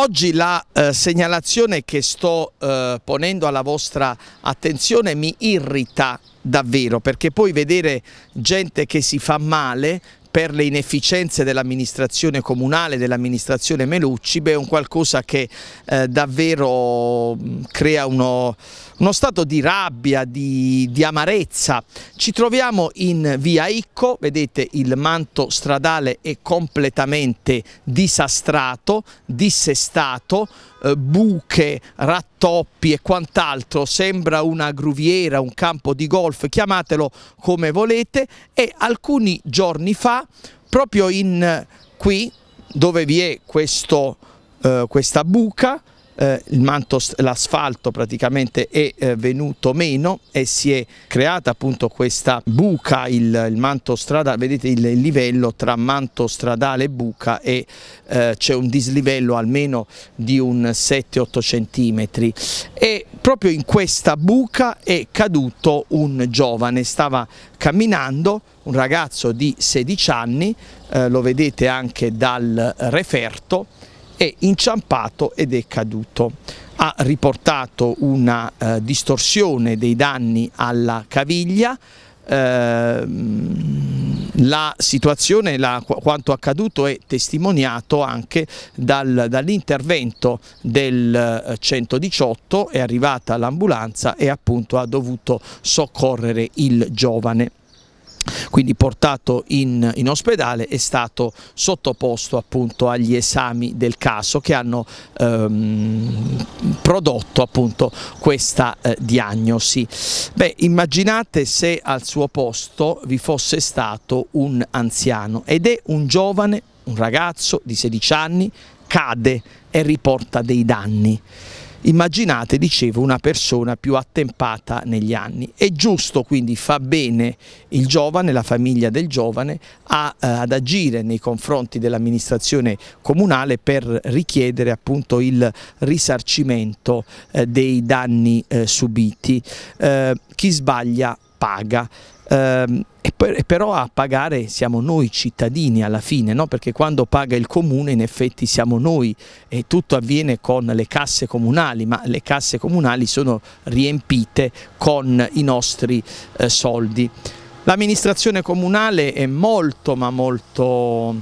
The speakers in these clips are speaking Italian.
Oggi la eh, segnalazione che sto eh, ponendo alla vostra attenzione mi irrita davvero perché poi vedere gente che si fa male per le inefficienze dell'amministrazione comunale, dell'amministrazione Melucci, beh, è un qualcosa che eh, davvero mm, crea uno, uno, stato di rabbia, di, di amarezza. Ci troviamo in via Icco, vedete il manto stradale è completamente disastrato, dissestato, eh, buche, rattoppi e quant'altro, sembra una gruviera, un campo di golf, chiamatelo come volete e alcuni giorni fa proprio in eh, qui dove vi è questo, eh, questa buca eh, manto, l'asfalto praticamente è eh, venuto meno e si è creata appunto questa buca, il, il manto stradale, vedete il, il, livello tra manto stradale e buca e eh, c'è un dislivello almeno di un 7-8 centimetri e proprio in questa buca è caduto un giovane, stava camminando un ragazzo di 16 anni, eh, lo vedete anche dal referto, è inciampato ed è caduto. Ha riportato una eh, distorsione dei danni alla caviglia, ehm, la situazione, la, quanto accaduto è testimoniato anche dal, dall'intervento del 118, eh, è arrivata l'ambulanza e appunto ha dovuto soccorrere il giovane quindi portato in, in, ospedale è stato sottoposto appunto agli esami del caso che hanno ehm, prodotto appunto questa eh, diagnosi. Beh, immaginate se al suo posto vi fosse stato un anziano ed è un giovane, un ragazzo di 16 anni, cade e riporta dei danni. Immaginate, dicevo, una persona più attempata negli anni. È giusto, quindi fa bene il giovane, la famiglia del giovane, a, eh, ad agire nei confronti dell'amministrazione comunale per richiedere appunto il risarcimento eh, dei danni eh, subiti. Eh, chi sbaglia paga. Ehm, e però a pagare siamo noi cittadini alla fine, no? perché quando paga il comune in effetti siamo noi e tutto avviene con le casse comunali, ma le casse comunali sono riempite con i nostri eh, soldi. L'amministrazione comunale è molto ma molto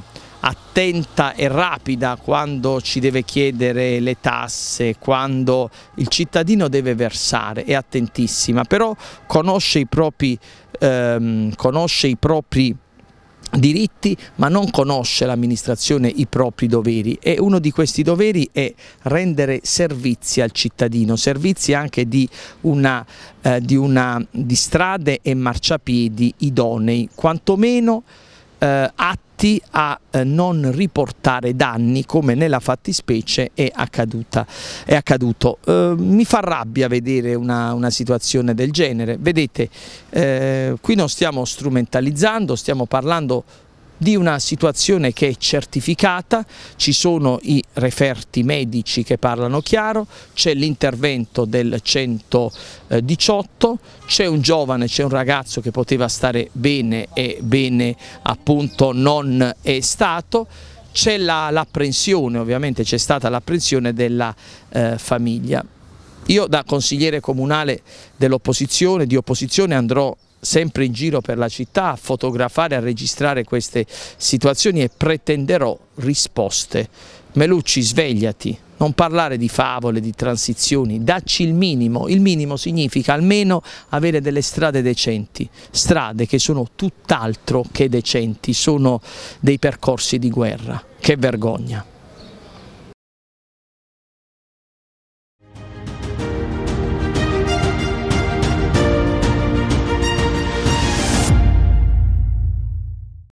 attenta e rapida quando ci deve chiedere le tasse, quando il cittadino deve versare, è attentissima, però conosce i propri, ehm, conosce i propri diritti ma non conosce l'amministrazione i propri doveri e uno di questi doveri è rendere servizi al cittadino, servizi anche di, una, eh, di, una, di strade e marciapiedi idonei, quantomeno eh, atti atti a eh, non riportare danni come nella fattispecie è, accaduta, è accaduto. Eh, mi fa rabbia vedere una, una situazione del genere, vedete eh, qui non stiamo strumentalizzando, stiamo parlando di una situazione che è certificata, ci sono i referti medici che parlano chiaro, c'è l'intervento del 118, c'è un giovane, c'è un ragazzo che poteva stare bene e bene appunto non è stato, c'è l'apprensione, ovviamente c'è stata l'apprensione della eh, famiglia. Io da consigliere comunale dell'opposizione, di opposizione andrò sempre in giro per la città a fotografare, a registrare queste situazioni e pretenderò risposte. Melucci svegliati, non parlare di favole, di transizioni, dacci il minimo, il minimo significa almeno avere delle strade decenti, strade che sono tutt'altro che decenti, sono dei percorsi di guerra, che vergogna.